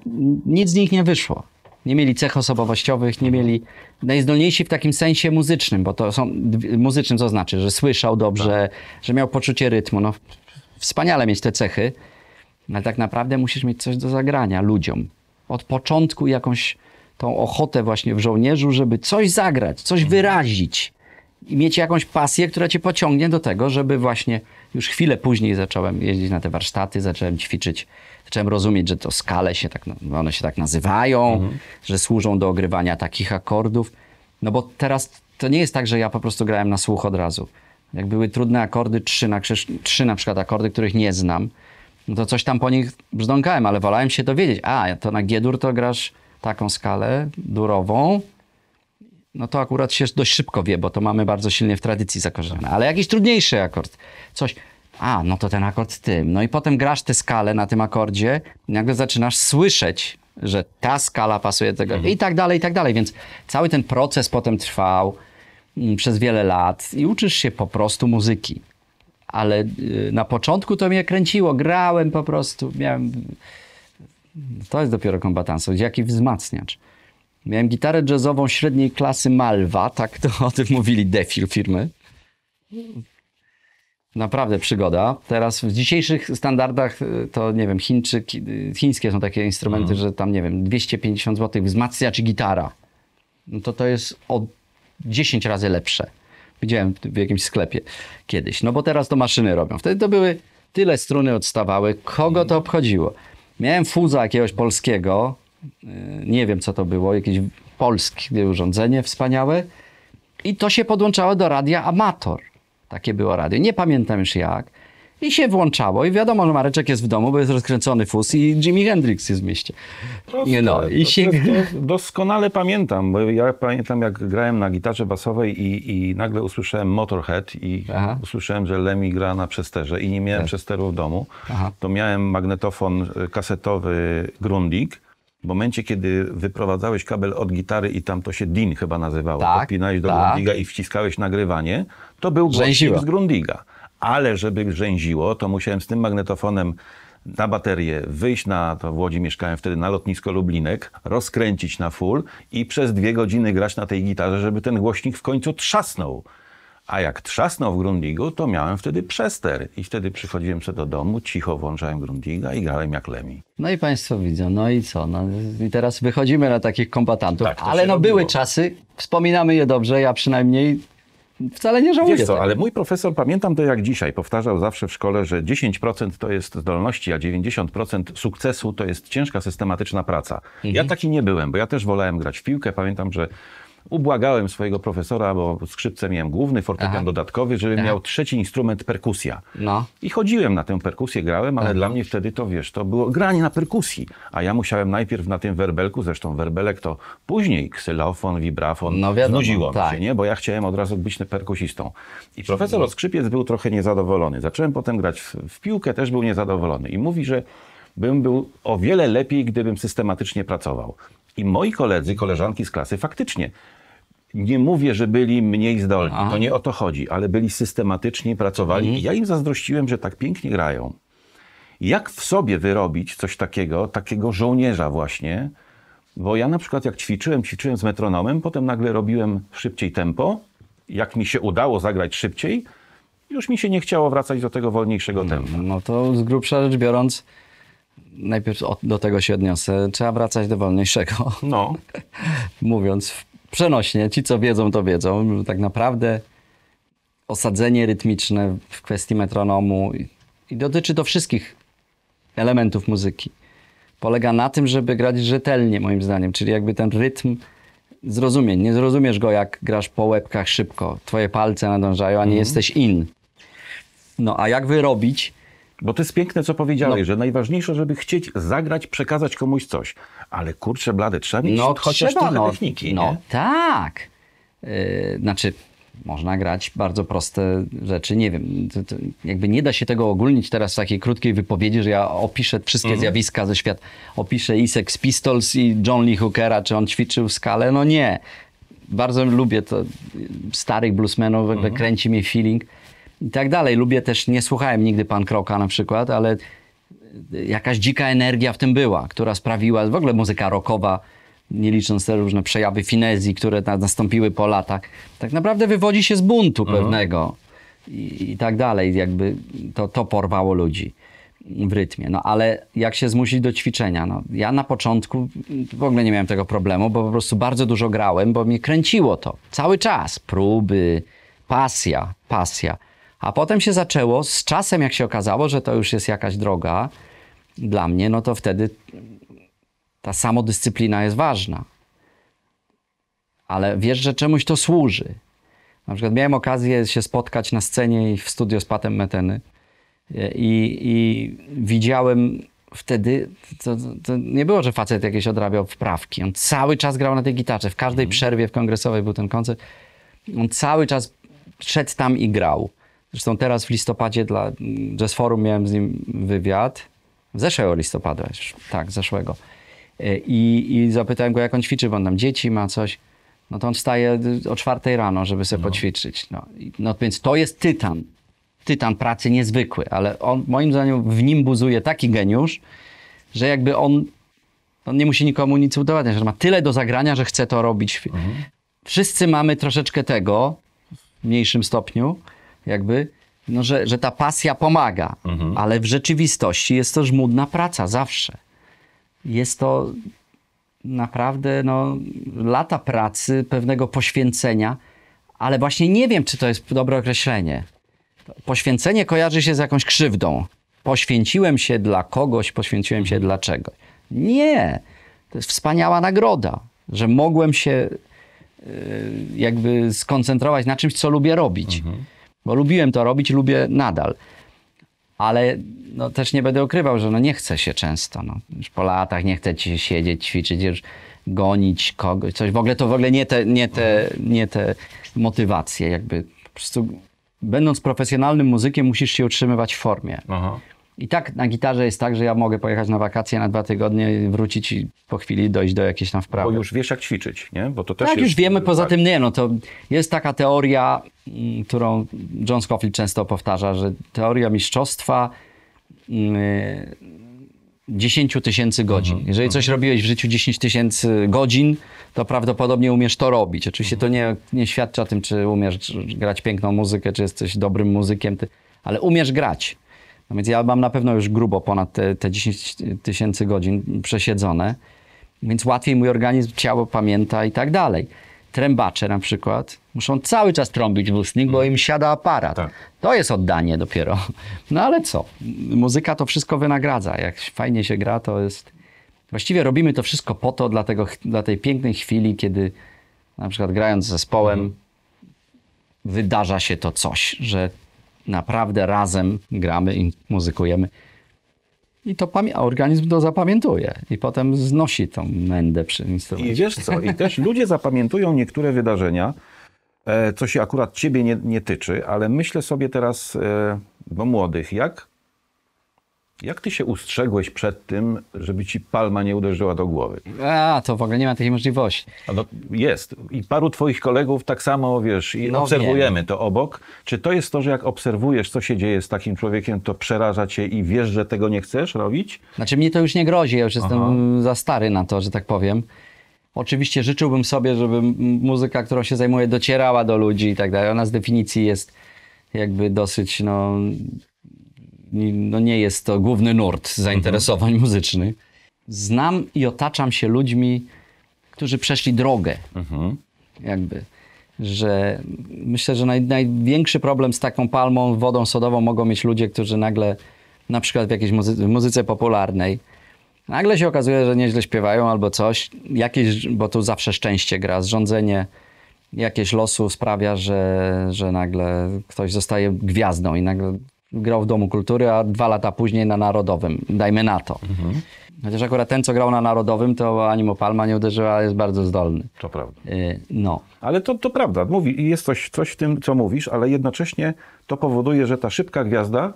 S2: nic z nich nie wyszło. Nie mieli cech osobowościowych, nie mieli. Najzdolniejsi w takim sensie muzycznym, bo to są. Muzycznym co znaczy, że słyszał dobrze, tak. że miał poczucie rytmu. No, wspaniale mieć te cechy no ale tak naprawdę musisz mieć coś do zagrania ludziom. Od początku jakąś tą ochotę właśnie w żołnierzu, żeby coś zagrać, coś mhm. wyrazić i mieć jakąś pasję, która cię pociągnie do tego, żeby właśnie już chwilę później zacząłem jeździć na te warsztaty, zacząłem ćwiczyć, zacząłem rozumieć, że to skale się tak, no, one się tak nazywają, mhm. że służą do ogrywania takich akordów. No bo teraz to nie jest tak, że ja po prostu grałem na słuch od razu. Jak były trudne akordy, trzy na, krzyż, trzy na przykład akordy, których nie znam, no to coś tam po nich brzdąkałem, ale wolałem się dowiedzieć. A, to na G-dur to grasz taką skalę durową, no to akurat się dość szybko wie, bo to mamy bardzo silnie w tradycji zakorzenione. Ale jakiś trudniejszy akord, coś, a, no to ten akord tym. No i potem grasz tę skalę na tym akordzie, nagle zaczynasz słyszeć, że ta skala pasuje do tego mhm. i tak dalej, i tak dalej. Więc cały ten proces potem trwał mm, przez wiele lat i uczysz się po prostu muzyki ale y, na początku to mnie kręciło, grałem po prostu, miałem... To jest dopiero kombatansą, jaki wzmacniacz. Miałem gitarę jazzową średniej klasy Malwa, tak to o tym mówili defil firmy. Naprawdę przygoda. Teraz w dzisiejszych standardach y, to nie wiem, Chińczyk, y, chińskie są takie instrumenty, mhm. że tam nie wiem, 250 zł wzmacniacz i gitara. No to to jest o 10 razy lepsze. Widziałem w, jakimś sklepie kiedyś. No bo teraz to maszyny robią. Wtedy to były tyle struny odstawały. Kogo to obchodziło? Miałem fuza jakiegoś polskiego. Y, nie wiem, co to było. Jakieś polskie urządzenie wspaniałe. I to się podłączało do radia Amator. Takie było radio. Nie pamiętam już jak. I się włączało
S1: i wiadomo, że Mareczek jest w domu, bo jest rozkręcony fus i Jimi Hendrix jest w mieście. Proste, nie no, i się... Doskonale pamiętam, bo ja pamiętam jak grałem na gitarze basowej i, i nagle usłyszałem Motorhead i Aha. usłyszałem, że Lemmy gra na przesterze i nie miałem tak. przesteru w domu. Aha. To miałem magnetofon e, kasetowy Grundig w momencie, kiedy wyprowadzałeś kabel od gitary i tam to się DIN chyba nazywało, tak, podpinałeś do tak. Grundiga i wciskałeś nagrywanie, to był głosik z Grundiga ale żeby grzęziło, to musiałem z tym magnetofonem na baterię, wyjść na, to w Łodzi mieszkałem wtedy, na lotnisko Lublinek, rozkręcić na full i przez dwie godziny grać na tej gitarze, żeby ten głośnik w końcu trzasnął. A jak trzasnął w Grundigu, to miałem wtedy przester. I wtedy przychodziłem sobie do domu, cicho włączałem Grundiga i grałem jak lemi.
S2: No i państwo widzą, no i co? No, I teraz wychodzimy na takich kombatantów. Tak, ale no robiło. były czasy, wspominamy je dobrze, ja przynajmniej Wcale nie żałuję. Wiesz co, ale
S1: mój profesor, pamiętam to jak dzisiaj, powtarzał zawsze w szkole, że 10% to jest zdolności, a 90% sukcesu to jest ciężka, systematyczna praca. Mhm. Ja taki nie byłem, bo ja też wolałem grać w piłkę. Pamiętam, że Ubłagałem swojego profesora, bo skrzypce miałem główny, fortepian Aha. dodatkowy, żeby miał trzeci instrument perkusja. No. I chodziłem na tę perkusję, grałem, ale Aha. E. dla mnie wtedy to, wiesz, to było granie na perkusji. A ja musiałem najpierw na tym werbelku, zresztą werbelek to później ksylofon, wibrafon. No Znudziło tak. się, nie? Bo ja chciałem od razu być perkusistą. I profesor no. od skrzypiec był trochę niezadowolony. Zacząłem potem grać w, w piłkę, też był niezadowolony. I mówi, że bym był o wiele lepiej, gdybym systematycznie pracował. I moi koledzy, koleżanki z klasy faktycznie nie mówię, że byli mniej zdolni, Aha. to nie o to chodzi, ale byli systematyczni, pracowali. Mhm. I ja im zazdrościłem, że tak pięknie grają. Jak w sobie wyrobić coś takiego, takiego żołnierza właśnie? Bo ja na przykład jak ćwiczyłem, ćwiczyłem z metronomem, potem nagle robiłem szybciej tempo. Jak mi się udało zagrać szybciej, już mi się nie chciało wracać do tego wolniejszego no, tempa. No to z grubsza rzecz biorąc, najpierw do tego się odniosę. Trzeba wracać do
S2: wolniejszego. No. (laughs) Mówiąc przenośnie, ci co wiedzą, to wiedzą, tak naprawdę osadzenie rytmiczne w kwestii metronomu i, i dotyczy to wszystkich elementów muzyki. Polega na tym, żeby grać rzetelnie, moim zdaniem, czyli jakby ten rytm zrozumień. Nie zrozumiesz go, jak grasz po łebkach szybko.
S1: Twoje palce nadążają, a nie mm. jesteś in. No, a jak wyrobić bo to jest piękne, co powiedziałeś, no. że najważniejsze, żeby chcieć zagrać, przekazać komuś coś. Ale kurczę blade, trzeba mieć no, chociaż trzeba, trochę no, techniki, No nie?
S2: tak.
S1: Yy, znaczy,
S2: można grać bardzo proste rzeczy. Nie wiem, to, to jakby nie da się tego ogólnić teraz w takiej krótkiej wypowiedzi, że ja opiszę wszystkie mm. zjawiska ze świata. Opiszę i Sex Pistols i John Lee Hookera, czy on ćwiczył w skalę. No nie. Bardzo lubię to starych bluesmenów, mm. kręci mnie feeling i tak dalej. Lubię też, nie słuchałem nigdy pan Kroka na przykład, ale jakaś dzika energia w tym była, która sprawiła, w ogóle muzyka rockowa, nie licząc te różne przejawy finezji, które nastąpiły po latach, tak naprawdę wywodzi się z buntu mhm. pewnego i, i, tak dalej. Jakby to, to porwało ludzi w rytmie. No ale jak się zmusić do ćwiczenia? No, ja na początku w ogóle nie miałem tego problemu, bo po prostu bardzo dużo grałem, bo mnie kręciło to. Cały czas próby, pasja, pasja. A potem się zaczęło, z czasem jak się okazało, że to już jest jakaś droga dla mnie, no to wtedy ta samodyscyplina jest ważna. Ale wiesz, że czemuś to służy. Na przykład miałem okazję się spotkać na scenie i w studio z Patem Meteny e, i, i widziałem wtedy, to, to, nie było, że facet jakieś odrabiał wprawki. On cały czas grał na tej gitarze. W każdej mhm. przerwie w kongresowej był ten koncert. On cały czas szedł tam i grał. Zresztą teraz w listopadzie dla Jazz Forum miałem z nim wywiad. W zeszłego listopada, tak, zeszłego. E, I, I zapytałem go, jak on ćwiczy, bo on tam dzieci ma, coś. No to on wstaje o czwartej rano, żeby sobie no. poćwiczyć. No. no więc to jest tytan. Tytan pracy niezwykły, ale on, moim zdaniem w nim buzuje taki geniusz, że jakby on, on nie musi nikomu nic udowadniać, że ma tyle do zagrania, że chce to robić. Mhm. Wszyscy mamy troszeczkę tego, w mniejszym stopniu, jakby, no, że, że ta pasja pomaga, mhm. ale w rzeczywistości jest to żmudna praca zawsze. Jest to naprawdę no, lata pracy, pewnego poświęcenia, ale właśnie nie wiem, czy to jest dobre określenie. Poświęcenie kojarzy się z jakąś krzywdą. Poświęciłem się dla kogoś, poświęciłem się dla czegoś. Nie, to jest wspaniała nagroda, że mogłem się y, jakby skoncentrować na czymś, co lubię robić. Mhm bo lubiłem to robić, lubię nadal. Ale no, też nie będę ukrywał, że no, nie chce się często. No. Już po latach nie chce ci siedzieć, ćwiczyć, już gonić kogoś, coś. W ogóle to w ogóle nie te, nie te, nie te motywacje. Jakby po prostu będąc profesjonalnym muzykiem musisz się utrzymywać w formie. Aha. I tak na gitarze jest tak, że ja mogę pojechać na wakacje na dwa tygodnie, wrócić i po chwili dojść do jakiejś tam wprawy. Bo już wiesz jak ćwiczyć, nie? Bo to też Tak, jest... już wiemy, poza tak. tym nie, no to jest taka teoria, mm, którą John Scofield często powtarza, że teoria mistrzostwa yy, mm, 10 tysięcy godzin. Mhm. Jeżeli coś mhm. robiłeś w życiu 10 tysięcy godzin, to prawdopodobnie umiesz to robić. Oczywiście mhm. to nie, nie świadczy o tym, czy umiesz grać piękną muzykę, czy jesteś dobrym muzykiem, ty, ale umiesz grać. No więc ja mam na pewno już grubo ponad te, te 10 tysięcy godzin przesiedzone, więc łatwiej mój organizm, ciało pamięta i tak dalej. Trębacze na przykład muszą cały czas trąbić w ustnik, bo im siada aparat. Tak. To jest oddanie dopiero. No ale co? Muzyka to wszystko wynagradza. Jak fajnie się gra, to jest. Właściwie robimy to wszystko po to, dla, tego, dla tej pięknej chwili, kiedy na przykład grając z zespołem, mhm. wydarza się to coś, że naprawdę razem gramy i muzykujemy. I to organizm to zapamiętuje i potem znosi tą mędę
S1: przy instrumencie. I wiesz co, i też ludzie zapamiętują niektóre wydarzenia, e, co się akurat ciebie nie, nie tyczy, ale myślę sobie teraz e, bo młodych, jak jak ty się ustrzegłeś przed tym, żeby ci palma nie uderzyła do głowy? A, to w ogóle nie ma takiej możliwości. No, jest. I paru twoich kolegów tak samo, wiesz, i no obserwujemy wiem. to obok. Czy to jest to, że jak obserwujesz, co się dzieje z takim człowiekiem, to przeraża cię i wiesz, że tego nie chcesz robić? Znaczy mnie to już nie grozi, ja już Aha. jestem za stary na to, że tak powiem.
S2: Oczywiście życzyłbym sobie, żeby muzyka, którą się zajmuję, docierała do ludzi i tak dalej. Ona z definicji jest jakby dosyć, no, no nie jest to główny nurt mhm. zainteresowań mhm. muzycznych. Znam i otaczam się ludźmi, którzy przeszli drogę. Mhm. Jakby, że myślę, że naj, największy problem z taką palmą, wodą sodową mogą mieć ludzie, którzy nagle, na przykład w jakiejś muzy muzyce popularnej, nagle się okazuje, że nieźle śpiewają albo coś, jakieś, bo tu zawsze szczęście gra, zrządzenie jakieś losu sprawia, że, że nagle ktoś zostaje gwiazdą i nagle grał w Domu Kultury, a dwa lata później na Narodowym, dajmy na to. Mhm. Chociaż akurat ten, co grał na Narodowym, to Animo Palma
S1: nie uderzyła, jest bardzo zdolny. To prawda. Y, no. Ale to, to prawda, Mówi, jest coś, coś w tym, co mówisz, ale jednocześnie to powoduje, że ta szybka gwiazda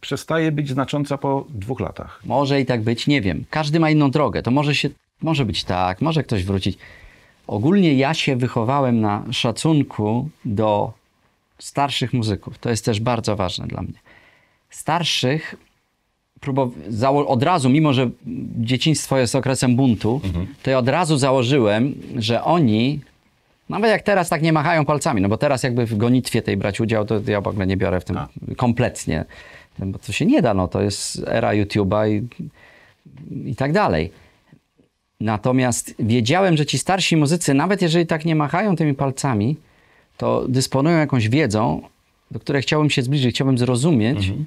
S1: przestaje być znacząca po dwóch latach. Może i tak być, nie wiem. Każdy ma inną drogę, to może, się, może być tak,
S2: może ktoś wrócić. Ogólnie ja się wychowałem na szacunku do starszych muzyków. To jest też bardzo ważne dla mnie starszych próbow- od razu, mimo że dzieciństwo jest okresem buntu, mhm. to ja od razu założyłem, że oni, nawet no jak teraz tak nie machają palcami, no bo teraz jakby w gonitwie tej brać udział, to ja w ogóle nie biorę w tym A. kompletnie, no bo to się nie da, no to jest era YouTube'a i, i tak dalej. Natomiast wiedziałem, że ci starsi muzycy, nawet jeżeli tak nie machają tymi palcami, to dysponują jakąś wiedzą, do której chciałbym się zbliżyć, chciałbym zrozumieć, mhm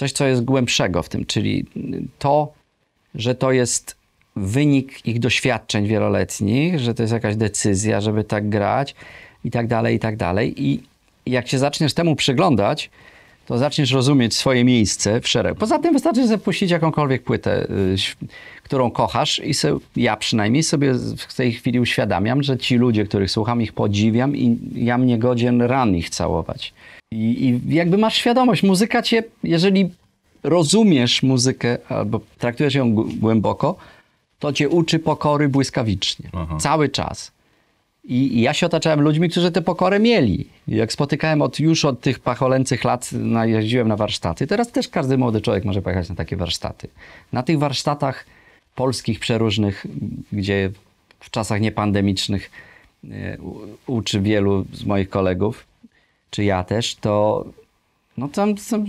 S2: coś, co jest głębszego w tym, czyli to, że to jest wynik ich doświadczeń wieloletnich, że to jest jakaś decyzja, żeby tak grać i tak dalej, i tak dalej. I jak się zaczniesz temu przyglądać, to zaczniesz rozumieć swoje miejsce w szeregu. Poza tym wystarczy zapuścić jakąkolwiek płytę, y, którą kochasz i ja przynajmniej sobie w tej chwili uświadamiam, że ci ludzie, których słucham, ich podziwiam i ja mnie godzien ran ich całować. I, I jakby masz świadomość, muzyka cię, jeżeli rozumiesz muzykę albo traktujesz ją głęboko, to cię uczy pokory błyskawicznie. Aha. Cały czas. I, I, ja się otaczałem ludźmi, którzy te pokory mieli. Jak spotykałem od, już od tych pacholęcych lat, na, jeździłem na warsztaty. Teraz też każdy młody człowiek może pojechać na takie warsztaty. Na tych warsztatach polskich przeróżnych, gdzie w czasach niepandemicznych e, uczy wielu z moich kolegów, czy ja też, to no tam są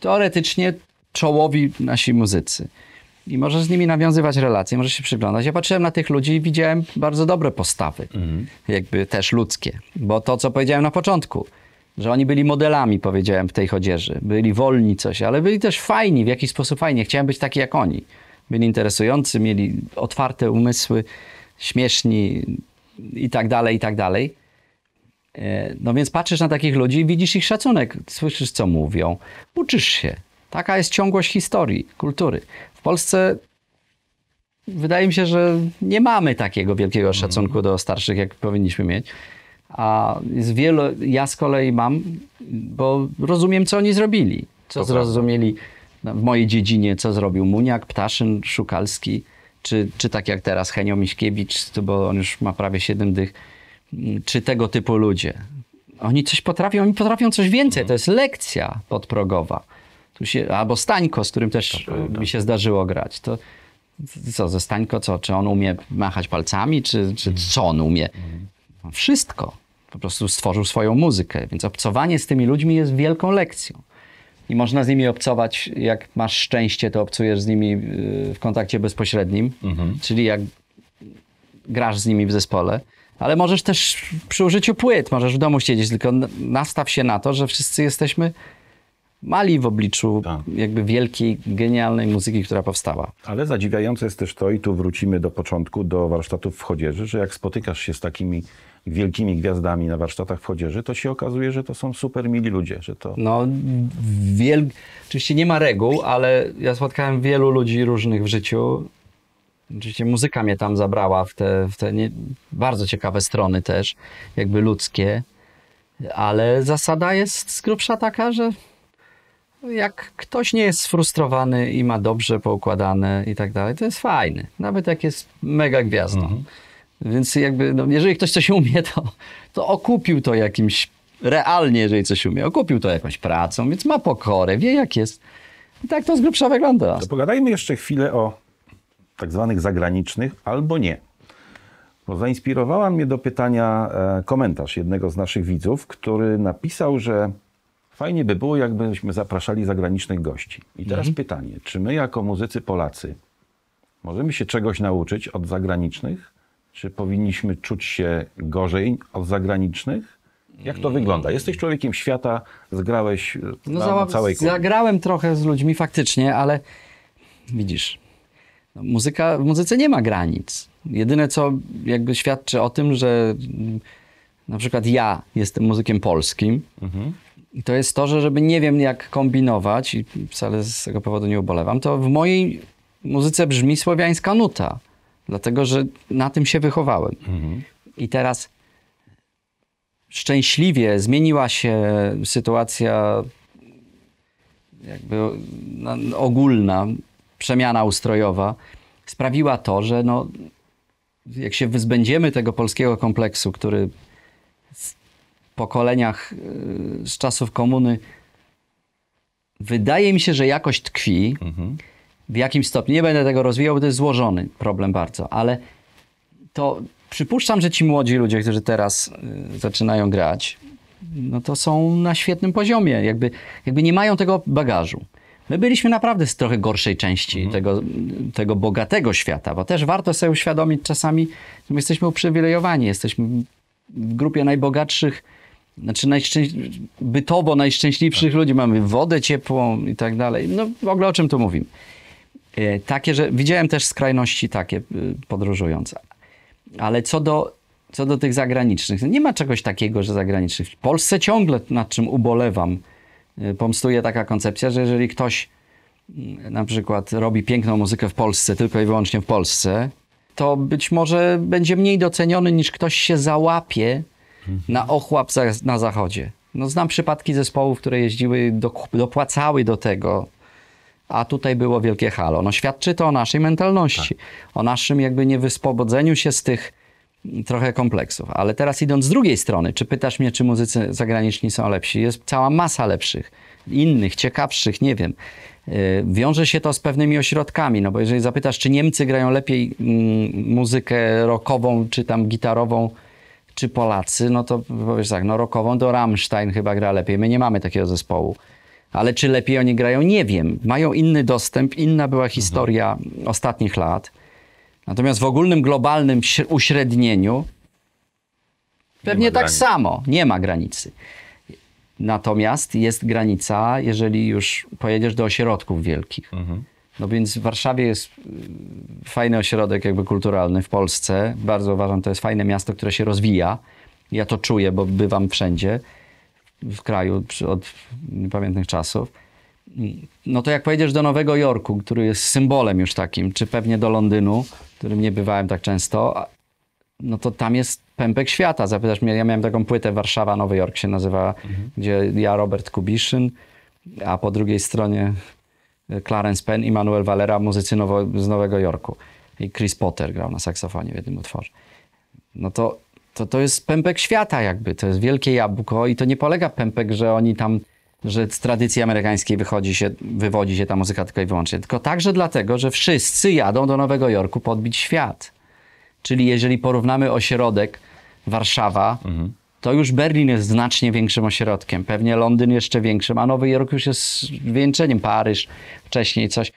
S2: teoretycznie czołowi nasi muzycy. I możesz z nimi nawiązywać relacje, możesz się przyglądać. Ja patrzyłem na tych ludzi i widziałem bardzo dobre postawy, mhm. jakby też ludzkie. Bo to, co powiedziałem na początku, że oni byli modelami, powiedziałem, w tej odzieży. Byli wolni coś, ale byli też fajni, w jakiś sposób fajni. Chciałem być taki jak oni. Byli interesujący, mieli otwarte umysły, śmieszni i tak dalej, i tak dalej. E, no więc patrzysz na takich ludzi i widzisz ich szacunek, słyszysz co mówią, uczysz się. Taka jest ciągłość historii, kultury. W Polsce wydaje mi się, że nie mamy takiego wielkiego mhm. szacunku do starszych, jak powinniśmy mieć. A jest wielu, ja z kolei mam, bo rozumiem, co oni zrobili. Co to zrozumieli w mojej dziedzinie, co zrobił Muniak, Ptaszyn, Szukalski, czy, czy tak jak teraz Henio Miśkiewicz, bo on już ma prawie siedem dych czy tego typu ludzie. Oni coś potrafią, oni potrafią coś więcej. To jest lekcja podprogowa. Tu się, albo Stańko, z którym też tak, mi się zdarzyło grać. To, co, ze Stańko, co, czy on umie machać palcami, czy, czy mhm. co on umie? Mhm. Wszystko. Po prostu stworzył swoją muzykę, więc obcowanie z tymi ludźmi jest wielką lekcją. I można z nimi obcować, jak masz szczęście, to obcujesz z nimi y, w kontakcie bezpośrednim, mhm. czyli jak grasz z nimi w zespole ale możesz też przy użyciu płyt, możesz w domu siedzieć, tylko nastaw się na to, że wszyscy jesteśmy mali w obliczu tak. jakby wielkiej, genialnej muzyki, która powstała.
S1: Ale zadziwiające jest też to, i tu wrócimy do początku, do warsztatów w Chodzieży, że jak spotykasz się z takimi wielkimi gwiazdami na warsztatach w Chodzieży, to się okazuje, że to są super mili ludzie, że to... No, wiel... oczywiście nie ma reguł, ale
S2: ja spotkałem wielu ludzi różnych w życiu, Oczywiście muzyka mnie tam zabrała w te, w te nie, bardzo ciekawe strony też, jakby ludzkie, ale zasada jest z grubsza taka, że jak ktoś nie jest sfrustrowany i ma dobrze poukładane i tak dalej, to jest fajny. Nawet jak jest mega gwiazdą. Mhm. Więc jakby, no, jeżeli ktoś coś umie, to, to okupił to jakimś, realnie jeżeli coś umie, okupił to jakąś pracą, więc ma pokorę, wie jak jest. I tak to z
S1: grubsza wygląda. To pogadajmy jeszcze chwilę o tak zwanych zagranicznych, albo nie. Bo zainspirowała mnie do pytania e, komentarz jednego z naszych widzów, który napisał, że fajnie by było, jakbyśmy zapraszali zagranicznych gości. I teraz mhm. pytanie, czy my jako muzycy Polacy możemy się czegoś nauczyć od zagranicznych? Czy powinniśmy czuć się gorzej od zagranicznych? Jak to wygląda? Jesteś człowiekiem świata, zgrałeś e, no, na, na całej kuli.
S2: Zagrałem trochę z ludźmi faktycznie, ale widzisz, no, muzyka, w muzyce nie ma granic. Jedyne co jakby świadczy o tym, że mm, na przykład ja jestem muzykiem polskim mhm. i to jest to, że żeby nie wiem jak kombinować i wcale z tego powodu nie ubolewam, to w mojej muzyce brzmi słowiańska nuta, dlatego że na tym się wychowałem. Mhm. I teraz szczęśliwie zmieniła się sytuacja jakby no, ogólna przemiana ustrojowa sprawiła to, że no, jak się wyzbędziemy tego polskiego kompleksu, który w pokoleniach y, z czasów komuny wydaje mi się, że jakoś tkwi mhm. w jakimś stopniu. Nie będę tego rozwijał, bo to jest złożony problem bardzo, ale to przypuszczam, że ci młodzi ludzie, którzy teraz y, zaczynają grać, no to są na świetnym poziomie, jakby, jakby nie mają tego bagażu. My byliśmy naprawdę z trochę gorszej części mhm. tego, tego bogatego świata, bo też warto sobie uświadomić czasami, że my jesteśmy uprzywilejowani, jesteśmy w grupie najbogatszych, znaczy najszczęś... bytowo najszczęśliwszych tak. ludzi. Mamy wodę ciepłą i tak dalej. No w ogóle o czym tu mówimy? E, takie, że widziałem też skrajności takie y, podróżujące. Ale co do, co do tych zagranicznych, nie ma czegoś takiego, że zagranicznych. W Polsce ciągle nad czym ubolewam Y, pomstuje taka koncepcja, że jeżeli ktoś mm, na przykład robi piękną muzykę w Polsce, tylko i wyłącznie w Polsce, to być może będzie mniej doceniony niż ktoś się załapie na ochłap za, na zachodzie. No, znam przypadki zespołów, które jeździły, do, dopłacały do tego, a tutaj było wielkie halo. No, świadczy to o naszej mentalności, tak. o naszym jakby niewyspowodzeniu się z tych trochę kompleksów. Ale teraz idąc z drugiej strony, czy pytasz mnie, czy muzycy zagraniczni są lepsi? Jest cała masa lepszych, innych, ciekawszych, nie wiem. Y, wiąże się to z pewnymi ośrodkami, no bo jeżeli zapytasz, czy Niemcy grają lepiej mm, muzykę rockową, czy tam gitarową, czy Polacy, no to powiesz tak, no rockową to Rammstein chyba gra lepiej. My nie mamy takiego zespołu. Ale czy lepiej oni grają? Nie wiem. Mają inny dostęp, inna była historia mhm. ostatnich lat. Natomiast w ogólnym globalnym uśrednieniu pewnie tak granic. samo, nie ma granicy. Natomiast jest granica, jeżeli już pojedziesz do ośrodków wielkich. Mhm. No więc w Warszawie jest y, fajny ośrodek jakby kulturalny w Polsce. Bardzo uważam, to jest fajne miasto, które się rozwija. Ja to czuję, bo bywam wszędzie w kraju od niepamiętnych czasów. No to jak pojedziesz do Nowego Jorku, który jest symbolem już takim, czy pewnie do Londynu, którym nie bywałem tak często, no to tam jest pępek świata. Zapytasz mnie, ja miałem taką płytę Warszawa, Nowy Jork się nazywała, mhm. gdzie ja, Robert Kubiszyn, a po drugiej stronie e, Clarence Penn i Manuel Valera, muzycy nowo, z Nowego Jorku. I Chris Potter grał na saksofonie w jednym utworze. No to, to, to jest pępek świata jakby, to jest wielkie jabłko i to nie polega pępek, że oni tam że z tradycji amerykańskiej wychodzi się, wywodzi się ta muzyka tylko i wyłącznie, tylko także dlatego, że wszyscy jadą do Nowego Jorku podbić świat. Czyli jeżeli porównamy ośrodek Warszawa, mhm. to już Berlin jest znacznie większym ośrodkiem, pewnie Londyn jeszcze większym, a Nowy Jork już jest wieńczeniem, Paryż wcześniej coś.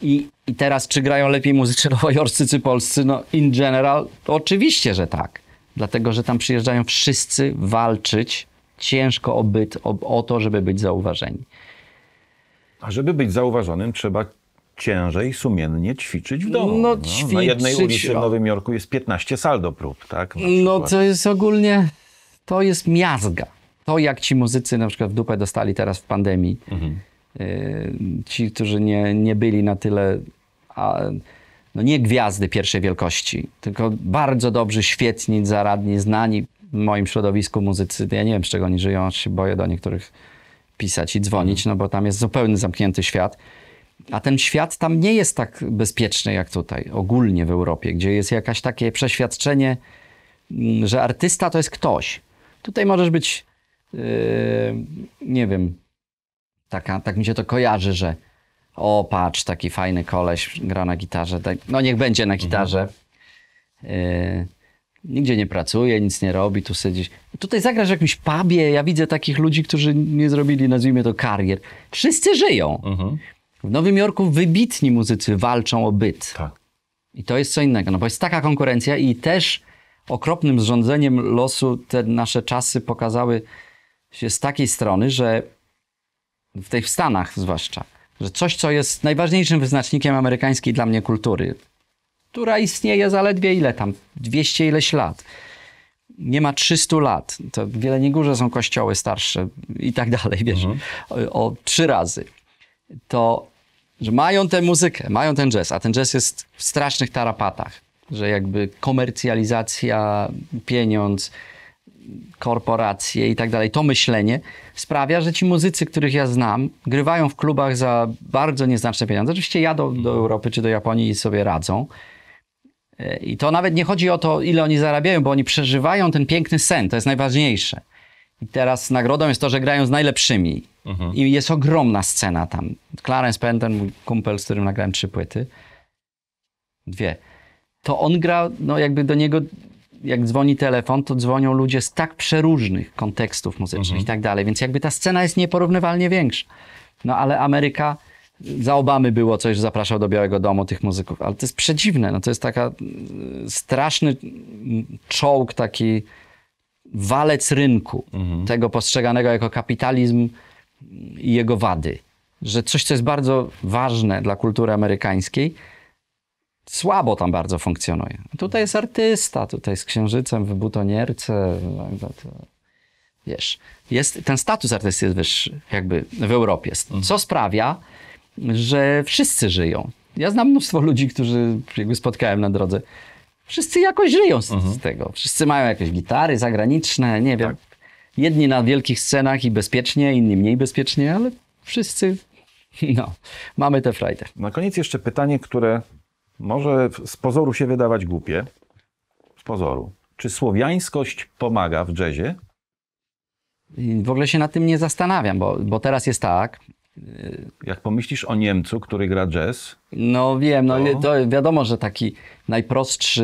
S2: I, I teraz, czy grają lepiej muzycy (laughs) nowojorscy czy polscy? No, in general, oczywiście, że tak. Dlatego, że tam przyjeżdżają wszyscy walczyć ciężko
S1: o, byt, o, o to, żeby być zauważeni. A żeby być zauważonym, trzeba ciężej sumiennie ćwiczyć w domu. No, no, ćwiczyć, na jednej ulicy w Nowym Jorku jest 15 saldo prób, tak? No to jest
S2: ogólnie, to jest miazga. To jak ci muzycy na przykład w dupę dostali teraz w pandemii, mhm. Y, ci, którzy nie, nie byli na tyle, a, no nie gwiazdy pierwszej wielkości, tylko bardzo dobrzy, świetni, zaradni, znani, moim środowisku muzycy, ja nie wiem z czego oni żyją, się boję do niektórych pisać i dzwonić, mhm. no bo tam jest zupełnie zamknięty świat. A ten świat tam nie jest tak bezpieczny jak tutaj, ogólnie w Europie, gdzie jest jakaś takie przeświadczenie, mm, że artysta to jest ktoś. Tutaj możesz być, yy, nie wiem, taka, tak mi się to kojarzy, że o patrz, taki fajny koleś gra na gitarze, no niech będzie na mhm. gitarze. Yy, nigdzie nie pracuje, nic nie robi, tu siedzi. Tutaj zagrasz w jakimś pubie, ja widzę takich ludzi, którzy nie zrobili, nazwijmy to, karier. Wszyscy żyją. Mhm. W Nowym Jorku wybitni muzycy walczą o byt. Tak. I to jest co innego, no bo jest taka konkurencja i też okropnym zrządzeniem losu te nasze czasy pokazały się z takiej strony, że w tych Stanach zwłaszcza, że coś, co jest najważniejszym wyznacznikiem amerykańskiej dla mnie kultury, która istnieje zaledwie ile tam, 200 ileś lat. Nie ma 300 lat. To w Wieleniej Górze są kościoły starsze i tak dalej, wiesz, mhm. o, o trzy razy. To, że mają tę muzykę, mają ten jazz, a ten jazz jest w strasznych tarapatach, że jakby komercjalizacja, pieniądz, korporacje i tak dalej, to myślenie sprawia, że ci muzycy, których ja znam, grywają w klubach za bardzo nieznaczne pieniądze. Oczywiście jadą do mhm. Europy czy do Japonii i sobie radzą, i to nawet nie chodzi o to, ile oni zarabiają, bo oni przeżywają ten piękny sen, to jest najważniejsze. I teraz nagrodą jest to, że grają z najlepszymi. Mhm. I jest ogromna scena tam. Clarence Penden, mój kumpel, z którym nagrałem trzy płyty, dwie, to on gra, no jakby do niego, jak dzwoni telefon, to dzwonią ludzie z tak przeróżnych kontekstów muzycznych mhm. i tak dalej, więc jakby ta scena jest nieporównywalnie większa. No ale Ameryka za Obamy było coś, że zapraszał do Białego Domu tych muzyków, ale to jest przedziwne. No to jest taka mm, straszny mm, czołg, taki walec rynku, mhm. tego postrzeganego jako kapitalizm i jego wady. Że coś, co jest bardzo ważne dla kultury amerykańskiej, słabo tam bardzo funkcjonuje. Tutaj jest artysta, tutaj z księżycem w butonierce. Wiesz, jest, ten status artysty jest wyższy jakby w Europie. Mhm. Co sprawia, że wszyscy żyją. Ja znam mnóstwo ludzi, którzy jakby spotkałem na drodze. Wszyscy jakoś żyją z, mhm. z tego. Wszyscy mają jakieś gitary zagraniczne, nie wiem. Tak. Jedni na wielkich scenach i bezpiecznie, inni mniej bezpiecznie, ale wszyscy, (laughs) no, mamy te frajdę.
S1: Na koniec jeszcze pytanie, które może z pozoru się wydawać głupie. Z pozoru. Czy słowiańskość pomaga w jazzie? I w ogóle się nad tym nie zastanawiam, bo, bo teraz jest tak, Y, jak pomyślisz o Niemcu, który gra
S2: jazz? No wiem, no to... to... wiadomo, że taki najprostszy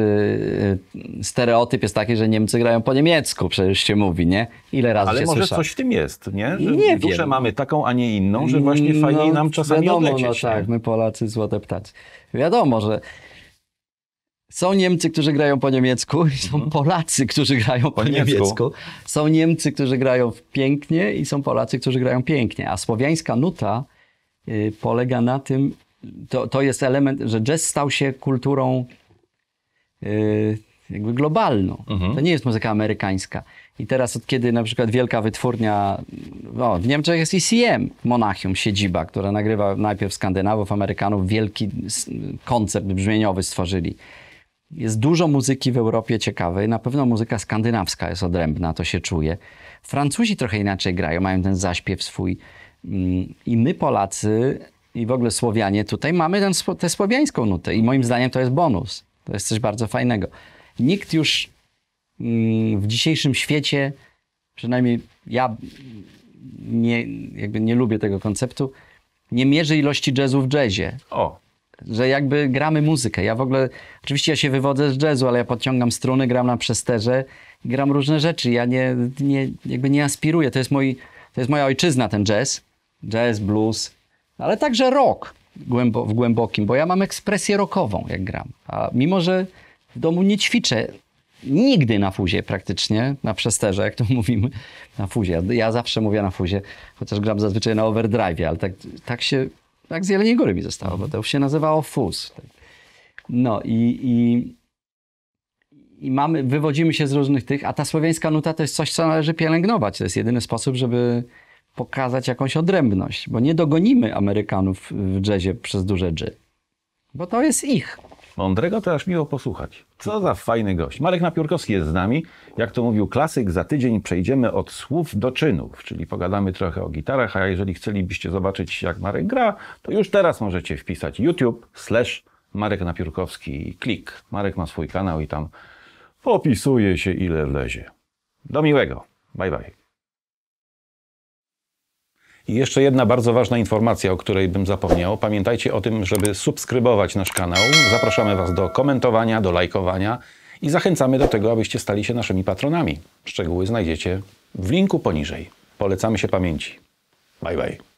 S2: y, stereotyp jest taki, że Niemcy grają po niemiecku, przecież się mówi, nie? Ile razy Ale się może słysza? coś w
S1: tym jest, nie? Że nie duszę wiem. mamy taką, a nie inną, że właśnie mm, fajniej no, nam czasami wiadomo, odlecieć. No tak, my
S2: Polacy złote ptacy. Wiadomo, że są Niemcy, którzy grają po niemiecku, i są mhm. Polacy, którzy grają po, niemiecku. niemiecku. Są Niemcy, którzy grają pięknie i są Polacy, którzy grają pięknie. A słowiańska nuta y, polega na tym, to, to jest element, że jazz stał się kulturą y, jakby globalną. Mhm. To nie jest muzyka amerykańska. I teraz od kiedy na przykład wielka wytwórnia, no, w Niemczech jest ECM, Monachium, siedziba, która nagrywa najpierw Skandynawów, Amerykanów, wielki koncept brzmieniowy stworzyli jest dużo muzyki w Europie ciekawej, na pewno muzyka skandynawska jest odrębna, to się czuje. Francuzi trochę inaczej grają, mają ten zaśpiew swój. Mm, I my Polacy i w ogóle Słowianie tutaj mamy ten, tę słowiańską nutę i moim zdaniem to jest bonus. To jest coś bardzo fajnego. Nikt już mm, w dzisiejszym świecie, przynajmniej ja nie, jakby nie lubię tego konceptu, nie mierzy ilości jazzu w jazzie. O że jakby gramy muzykę. Ja w ogóle, oczywiście ja się wywodzę z jazzu, ale ja podciągam struny, gram na przesterze, gram różne rzeczy. Ja nie, nie, jakby nie aspiruję. To jest, moi, to jest moja ojczyzna, ten jazz. Jazz, blues, ale także rock głębo, w głębokim, bo ja mam ekspresję rockową, jak gram. A mimo, że w domu nie ćwiczę nigdy na fuzie praktycznie, na przesterze, jak to (laughs) mówimy, na fuzie. Ja, ja zawsze mówię na fuzie, chociaż gram zazwyczaj na overdrive, ale tak, tak się tak, z Jeleniej Góry mi zostało, bo to się nazywało FUS. No i, i, i mamy, wywodzimy się z różnych tych, a ta słowiańska nuta to jest coś, co należy pielęgnować. To jest jedyny sposób, żeby pokazać jakąś odrębność, bo nie dogonimy Amerykanów w jazzie przez duże
S1: dży, bo to jest ich. Mądrego to aż miło posłuchać. Co za fajny gość. Marek Napiórkowski jest z nami. Jak to mówił klasyk, za tydzień przejdziemy od słów do czynów, czyli pogadamy trochę o gitarach, a jeżeli chcielibyście zobaczyć, jak Marek gra, to już teraz możecie wpisać YouTube slash Marek Napiórkowski i klik. Marek ma swój kanał i tam popisuje się, ile wlezie. Do miłego. Bye bye. I jeszcze jedna bardzo ważna informacja, o której bym zapomniał. Pamiętajcie o tym, żeby subskrybować nasz kanał. Zapraszamy Was do komentowania, do lajkowania i zachęcamy do tego, abyście stali się naszymi patronami. Szczegóły znajdziecie w linku poniżej. Polecamy się pamięci. Bye bye.